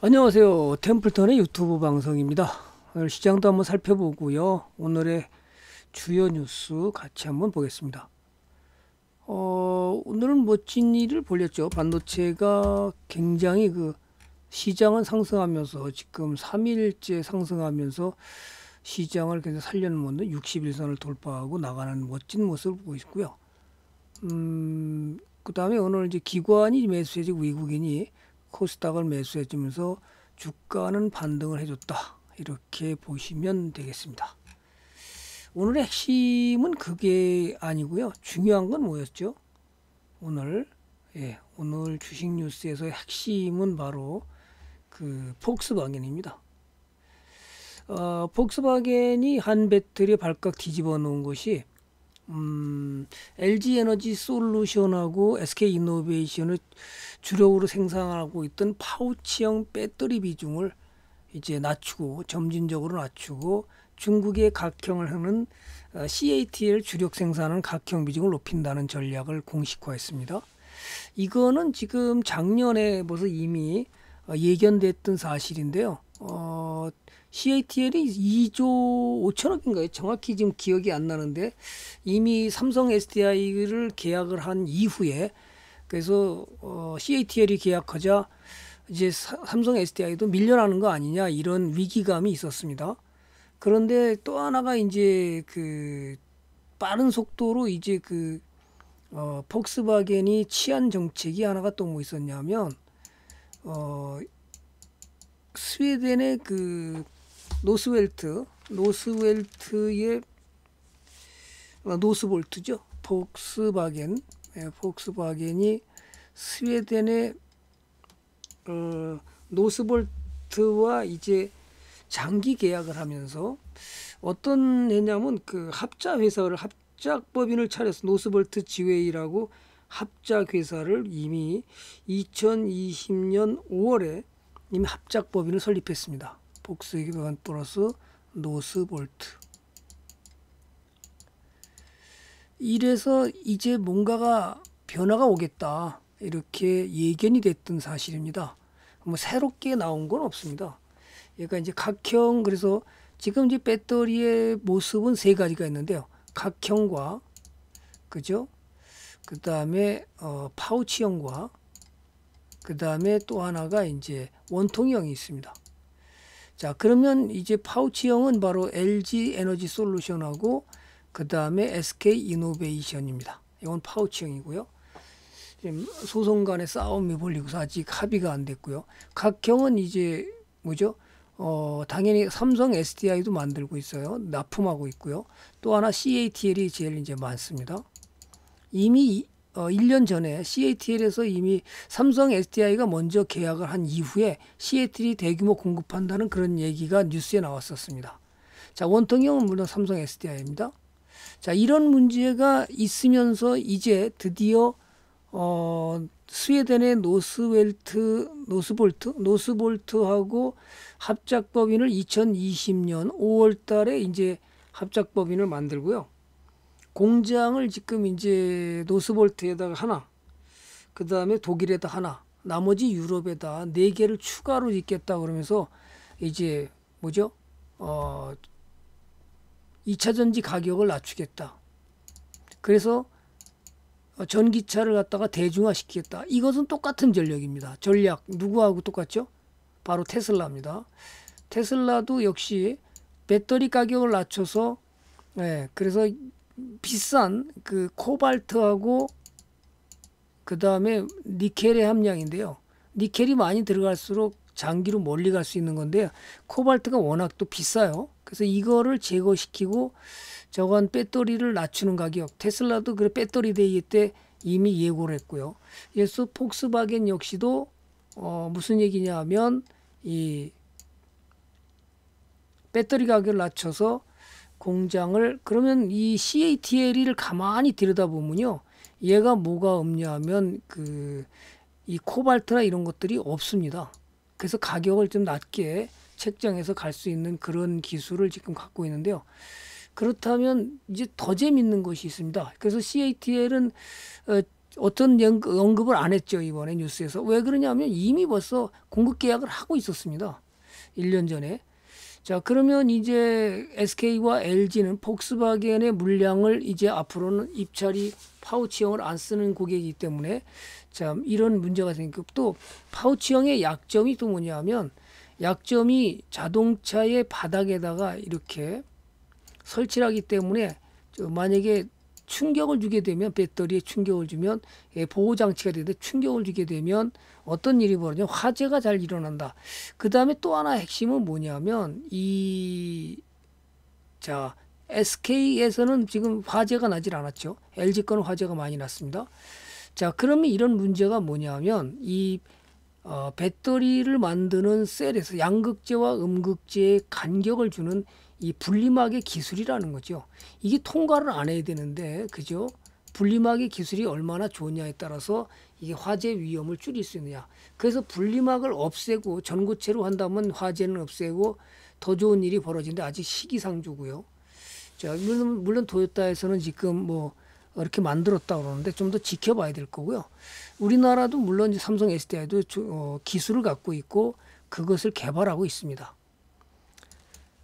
안녕하세요. 템플턴의 유튜브 방송입니다. 오늘 시장도 한번 살펴보고요. 오늘의 주요 뉴스 같이 한번 보겠습니다. 어, 오늘은 멋진 일을 벌렸죠 반도체가 굉장히 그 시장은 상승하면서 지금 3일째 상승하면서 시장을 계속 살려놓는 60일선을 돌파하고 나가는 멋진 모습을 보고 있고요. 음, 그 다음에 오늘 이제 기관이 매수해지고 외국인이 코스닥을 매수해주면서 주가는 반등을 해줬다. 이렇게 보시면 되겠습니다. 오늘의 핵심은 그게 아니고요. 중요한 건 뭐였죠? 오늘 예, 오늘 주식 뉴스에서의 핵심은 바로 그 폭스바겐입니다. 어, 폭스바겐이 한 배터리 발칵 뒤집어 놓은 것이 음, LG 에너지 솔루션하고 SK 이노베이션을 주력으로 생산하고 있던 파우치형 배터리 비중을 이제 낮추고 점진적으로 낮추고 중국의 각형을 하는 어, CATL 주력 생산은 각형 비중을 높인다는 전략을 공식화했습니다. 이거는 지금 작년에 벌써 이미 어, 예견됐던 사실인데요. 어, CATL이 2조 5천억인가요? 정확히 지금 기억이 안 나는데 이미 삼성 SDI를 계약을 한 이후에 그래서 어, CATL이 계약하자 이제 삼성 SDI도 밀려나는 거 아니냐 이런 위기감이 있었습니다. 그런데 또 하나가 이제 그 빠른 속도로 이제 그 어, 폭스바겐이 치안 정책이 하나가 또 뭐 있었냐면 어 스웨덴의 그 노스웰트, 노스웰트의 아, 노스볼트죠. 폭스바겐, 예, 폭스바겐이 스웨덴의 어, 노스볼트와 이제 장기 계약을 하면서 어떤 회냐면 그 합자 회사를 합작법인을 차려서 노스볼트 지웨이라고 합작 회사를 이미 2020년 5월에 이미 합작법인을 설립했습니다. 복수에기반 플러스 노스 볼트 이래서 이제 뭔가가 변화가 오겠다 이렇게 예견이 됐던 사실입니다. 뭐 새롭게 나온 건 없습니다. 그러니까 이제 각형 그래서 지금 이제 배터리의 모습은 세 가지가 있는데요. 각형과 그죠? 그 다음에 어, 파우치형과 그 다음에 또 하나가 이제 원통형이 있습니다. 자 그러면 이제 파우치형은 바로 LG 에너지 솔루션하고 그 다음에 SK 이노베이션입니다. 이건 파우치형이고요. 지금 소송 간의 싸움이 벌리고서 아직 합의가 안 됐고요. 각형은 이제 뭐죠? 어, 당연히 삼성 SDI도 만들고 있어요. 납품하고 있고요. 또 하나 CATL이 제일 이제 많습니다. 이미 어, 1년 전에 CATL에서 이미 삼성 SDI가 먼저 계약을 한 이후에 CATL이 대규모 공급한다는 그런 얘기가 뉴스에 나왔었습니다. 자, 원통형은 물론 삼성 SDI입니다. 자, 이런 문제가 있으면서 이제 드디어 어, 스웨덴의 노스웰트, 노스볼트, 노스볼트하고 합작법인을 2020년 5월 달에 이제 합작법인을 만들고요. 공장을 지금 이제 노스볼트에다가 하나, 그 다음에 독일에다 하나, 나머지 유럽에다 네 개를 추가로 짓겠다 그러면서 이제 뭐죠? 어, 2차 전지 가격을 낮추겠다. 그래서 전기차를 갖다가 대중화시키겠다. 이것은 똑같은 전략입니다. 전략 누구하고 똑같죠? 바로 테슬라입니다. 테슬라도 역시 배터리 가격을 낮춰서 예, 그래서 비싼 그 코발트하고 그 다음에 니켈의 함량인데요. 니켈이 많이 들어갈수록 장기로 멀리 갈 수 있는 건데 코발트가 워낙 또 비싸요. 그래서 이거를 제거시키고 저건 배터리를 낮추는 가격. 테슬라도 그 배터리 데이 때 이미 예고를 했고요. 그래서 폭스바겐 역시도 어 무슨 얘기냐 하면 이 배터리 가격을 낮춰서 공장을 그러면 이 CATL을 가만히 들여다보면요. 얘가 뭐가 없냐면 그 이 코발트나 이런 것들이 없습니다. 그래서 가격을 좀 낮게 책정해서 갈 수 있는 그런 기술을 지금 갖고 있는데요. 그렇다면 이제 더 재밌는 것이 있습니다. 그래서 CATL은 어, 어떤 연급을안 했죠 이번에 뉴스에서 왜 그러냐면 이미 벌써 공급 계약을 하고 있었습니다. 1년 전에 자, 그러면 이제 SK와 LG는 폭스바겐의 물량을 이제 앞으로는 입찰이 파우치형을 안 쓰는 고객이기 때문에 참 이런 문제가 생겼고또 파우치형의 약점이 또 뭐냐면 약점이 자동차의 바닥에다가 이렇게 설치하기 때문에 만약에 충격을 주게 되면 배터리에 충격을 주면 예, 보호 장치가 되는데 충격을 주게 되면 어떤 일이 벌어져 화재가 잘 일어난다. 그 다음에 또 하나 핵심은 뭐냐면 이자 SK에서는 지금 화재가 나질 않았죠. LG 거 화재가 많이 났습니다. 자 그러면 이런 문제가 뭐냐면 이 어, 배터리를 만드는 셀에서 양극재와 음극재의 간격을 주는 이 분리막의 기술이라는 거죠. 이게 통과를 안 해야 되는데 그죠? 분리막의 기술이 얼마나 좋냐에 따라서 이게 화재 위험을 줄일 수 있느냐. 그래서 분리막을 없애고 전구체로 한다면 화재는 없애고 더 좋은 일이 벌어지는데 아직 시기상조고요. 자, 물론, 물론 도요타에서는 지금 뭐 이렇게 만들었다 그러는데 좀 더 지켜봐야 될 거고요. 우리나라도 물론 삼성 SDI도 어, 기술을 갖고 있고 그것을 개발하고 있습니다.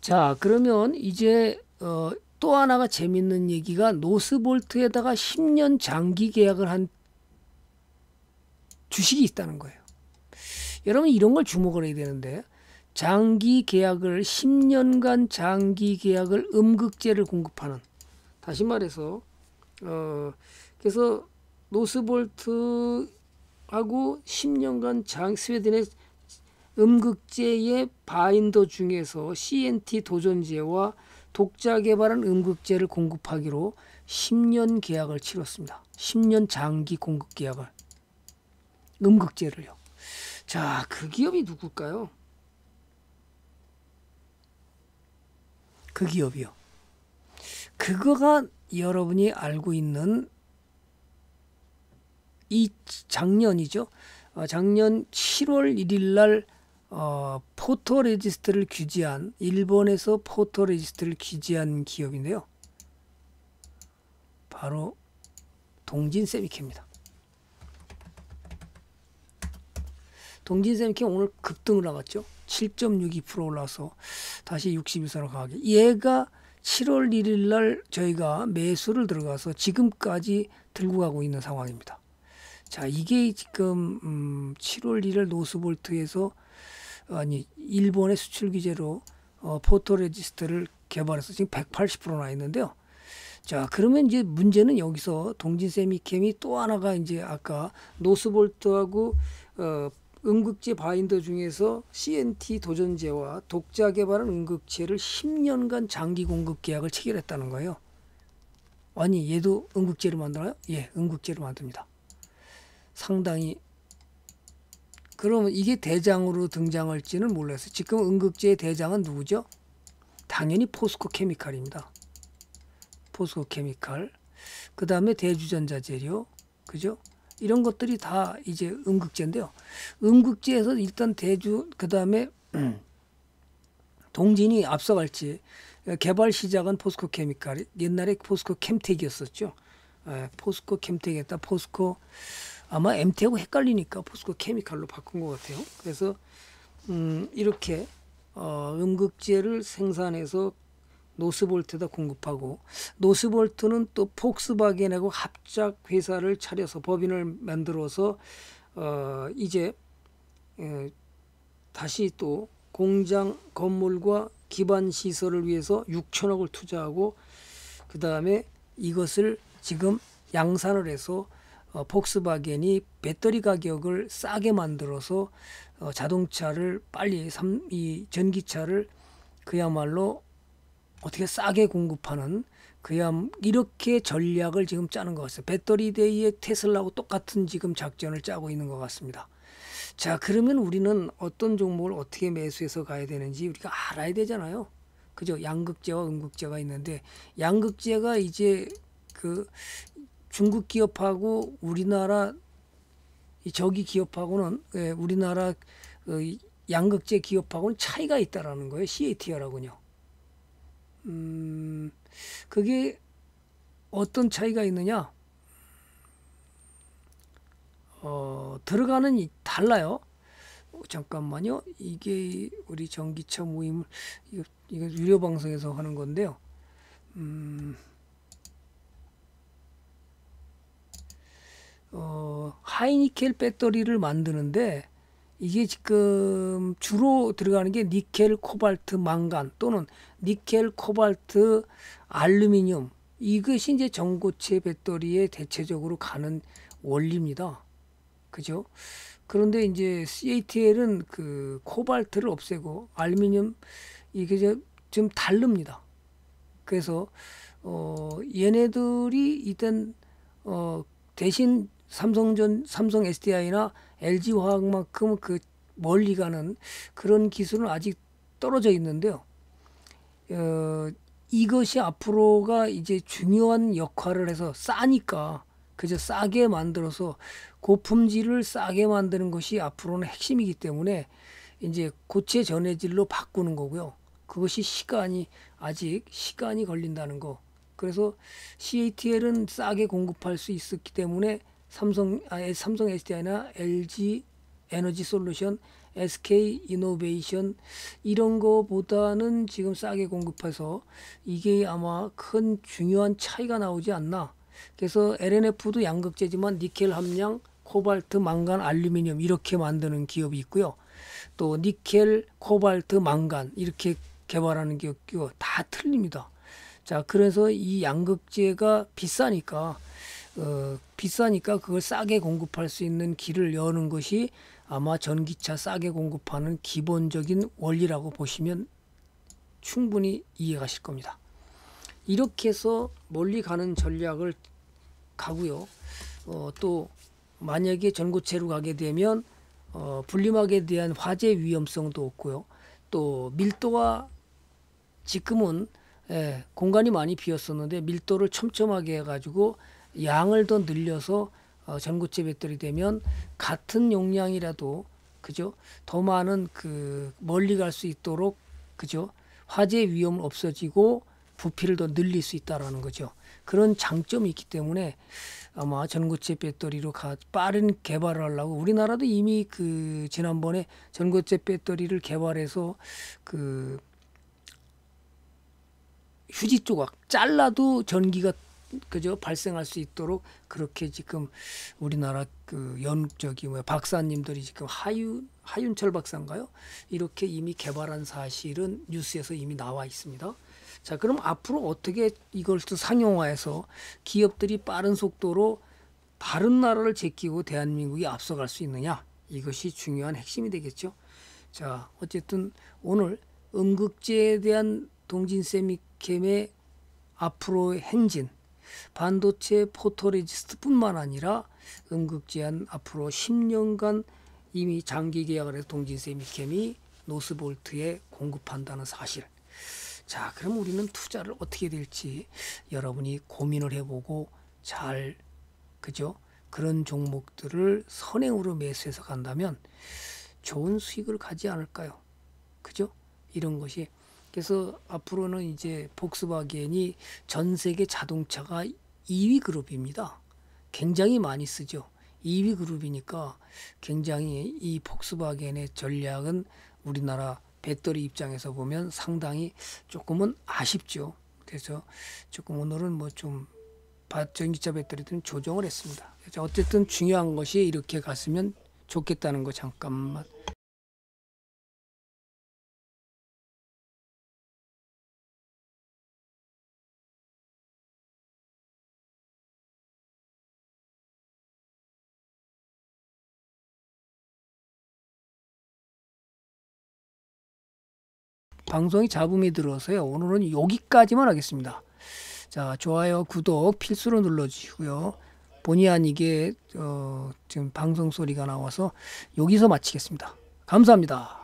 자, 그러면 이제 어, 또 하나가 재밌는 얘기가 노스볼트에다가 10년 장기 계약을 한 주식이 있다는 거예요. 여러분 이런 걸 주목을 해야 되는데 장기 계약을 10년간 장기 계약을 음극재를 공급하는 다시 말해서 어 그래서 노스볼트하고 10년간 장 스웨덴의 음극재의 바인더 중에서 CNT 도전제와 독자 개발한 음극재를 공급하기로 10년 계약을 치렀습니다. 10년 장기 공급 계약을. 음극재를요. 자, 그 기업이 누굴까요? 그 기업이요. 그거가 여러분이 알고 있는 이 작년이죠. 어, 작년 7월 1일 날 어, 포토 레지스트를 규제한 일본에서 포토 레지스트를 규제한 기업인데요. 바로 동진 세미케입니다. 동진 세미케 오늘 급등을 나갔죠. 7.62% 올라서 다시 62선을 강하게. 얘가 7월 1일 날 저희가 매수를 들어가서 지금까지 들고 가고 있는 상황입니다. 자, 이게 지금 음, 7월 1일 노스볼트에서 아니 일본의 수출 규제로 어, 포토 레지스트를 개발해서 지금 180%나 있는데요. 자 그러면 이제 문제는 여기서 동진 세미캠이 또 하나가 이제 아까 노스볼트하고 어, 음극재 바인더 중에서 CNT 도전제와 독자 개발한 음극재를 10년간 장기 공급 계약을 체결했다는 거예요. 아니 얘도 음극재를 만들어요? 예, 음극재를 만듭니다. 상당히 그러면 이게 대장으로 등장할지는 몰랐어요. 지금 응급제의 대장은 누구죠? 당연히 포스코 케미칼입니다. 포스코 케미칼. 그 다음에 대주전자 재료. 그죠? 이런 것들이 다 이제 음극제인데요. 음극제에서 일단 대주 그 다음에 동진이 앞서갈지 예, 개발 시작은 포스코 케미칼 옛날에 포스코 캠텍이었었죠. 예, 포스코 캠텍에다 포스코 아마 MT하고 헷갈리니까 포스코 케미칼로 바꾼 것 같아요. 그래서 음, 이렇게 어, 음극재를 생산해서 노스볼트에다 공급하고 노스볼트는 또 폭스바겐하고 합작 회사를 차려서 법인을 만들어서 어, 이제 에, 예, 다시 또 공장 건물과 기반 시설을 위해서 6천억을 투자하고 그 다음에 이것을 지금 양산을 해서 어, 폭스바겐이 배터리 가격을 싸게 만들어서 어, 자동차를 빨리 삼, 이 전기차를 그야말로 어떻게 싸게 공급하는 그야 이렇게 전략을 지금 짜는 것 같아요. 배터리 데이의 테슬라하고 똑같은 지금 작전을 짜고 있는 것 같습니다. 자 그러면 우리는 어떤 종목을 어떻게 매수해서 가야 되는지 우리가 알아야 되잖아요. 그죠? 양극재와 음극재가 있는데 양극재가 이제 그 중국 기업하고 우리나라 이 저기 기업하고는 예, 우리나라 그 양극재 기업하고는 차이가 있다라는 거예요. CATR하고는요. 음, 그게 어떤 차이가 있느냐? 어, 들어가는 이 달라요. 잠깐만요. 이게 우리 전기차 모임을 이거, 이거 유료 방송에서 하는 건데요. 음. 어, 하이니켈 배터리를 만드는데 이게 지금 주로 들어가는 게 니켈, 코발트, 망간 또는 니켈, 코발트, 알루미늄 이것이 이제 전고체 배터리에 대체적으로 가는 원리입니다. 그죠? 그런데 이제 CATL은 그 코발트를 없애고 알루미늄 이게 이제 좀 다릅니다. 그래서 어 얘네들이 일단 어 대신 삼성전 삼성 SDI나 LG 화학만큼 그 멀리 가는 그런 기술은 아직 떨어져 있는데요. 어, 이것이 앞으로가 이제 중요한 역할을 해서 싸니까 그저 싸게 만들어서 고품질을 싸게 만드는 것이 앞으로는 핵심이기 때문에 이제 고체 전해질로 바꾸는 거고요. 그것이 시간이 아직 시간이 걸린다는 거. 그래서 CATL은 싸게 공급할 수 있었기 때문에 삼성 아, 삼성 SDI나 LG 에너지 솔루션, SK 이노베이션 이런 거보다는 지금 싸게 공급해서 이게 아마 큰 중요한 차이가 나오지 않나. 그래서 LNF도 양극재지만 니켈 함량, 코발트, 망간, 알루미늄 이렇게 만드는 기업이 있고요. 또 니켈, 코발트, 망간 이렇게 개발하는 기업이고 다 틀립니다. 자, 그래서 이 양극재가 비싸니까 어, 비싸니까 그걸 싸게 공급할 수 있는 길을 여는 것이 아마 전기차 싸게 공급하는 기본적인 원리라고 보시면 충분히 이해가실 겁니다. 이렇게 해서 멀리 가는 전략을 가고요. 어, 또 만약에 전고체로 가게 되면 어, 분리막에 대한 화재 위험성도 없고요. 또 밀도와 지금은 예, 공간이 많이 비었었는데 밀도를 촘촘하게 해가지고 양을 더 늘려서 어, 전구체 배터리 되면 같은 용량이라도 그죠 더 많은 그 멀리 갈 수 있도록 그죠 화재 위험은 없어지고 부피를 더 늘릴 수 있다라는 거죠. 그런 장점이 있기 때문에 아마 전구체 배터리로 가, 빠른 개발을 하려고 우리나라도 이미 그 지난번에 전구체 배터리를 개발해서 그 휴지 조각 잘라도 전기가 그죠 발생할 수 있도록 그렇게 지금 우리나라 그 연적이 뭐 박사님들이 지금 하윤 하윤철 박사인가요? 이렇게 이미 개발한 사실은 뉴스에서 이미 나와 있습니다. 자, 그럼 앞으로 어떻게 이걸 또 상용화해서 기업들이 빠른 속도로 다른 나라를 제끼고 대한민국이 앞서갈 수 있느냐? 이것이 중요한 핵심이 되겠죠. 자, 어쨌든 오늘 음극제에 대한 동진 세미캠의 앞으로의 행진 반도체 포토레지스트뿐만 아니라 응극제한 앞으로 10년간 이미 장기 계약을 해서 동진세 미캠이 노스볼트에 공급한다는 사실. 자, 그럼 우리는 투자를 어떻게 될지 여러분이 고민을 해보고 잘, 그죠? 그런 종목들을 선행으로 매수해서 간다면 좋은 수익을 가지 않을까요? 그죠? 이런 것이 그래서 앞으로는 이제 폭스바겐이전 세계 자동차가 2위 그룹입니다. 굉장히 많이 쓰죠. 2위 그룹이니까 굉장히 이 폭스바겐의 전략은 우리나라 배터리 입장에서 보면 상당히 조금은 아쉽죠. 그래서 조금 오늘은 뭐 좀 전기차 배터리들은 조정을 했습니다. 어쨌든 중요한 것이 이렇게 갔으면 좋겠다는 거 잠깐만. 방송이 잡음이 들어서요. 오늘은 여기까지만 하겠습니다. 자, 좋아요, 구독 필수로 눌러주시고요. 본의 아니게 어, 지금 방송 소리가 나와서 여기서 마치겠습니다. 감사합니다.